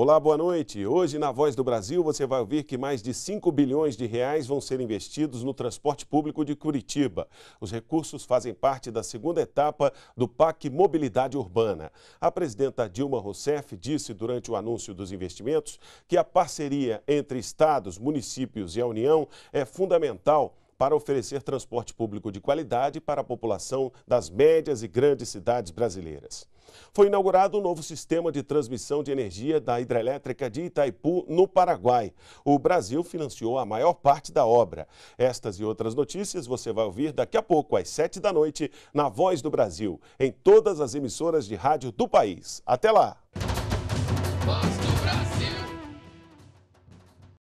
Olá, boa noite. Hoje, na Voz do Brasil, você vai ouvir que mais de 5 bilhões de reais vão ser investidos no transporte público de Curitiba. Os recursos fazem parte da segunda etapa do PAC Mobilidade Urbana. A presidenta Dilma Rousseff disse durante o anúncio dos investimentos que a parceria entre estados, municípios e a União é fundamental para oferecer transporte público de qualidade para a população das médias e grandes cidades brasileiras. Foi inaugurado o um novo sistema de transmissão de energia da hidrelétrica de Itaipu, no Paraguai. O Brasil financiou a maior parte da obra. Estas e outras notícias você vai ouvir daqui a pouco, às 7 da noite, na Voz do Brasil, em todas as emissoras de rádio do país. Até lá! Basta.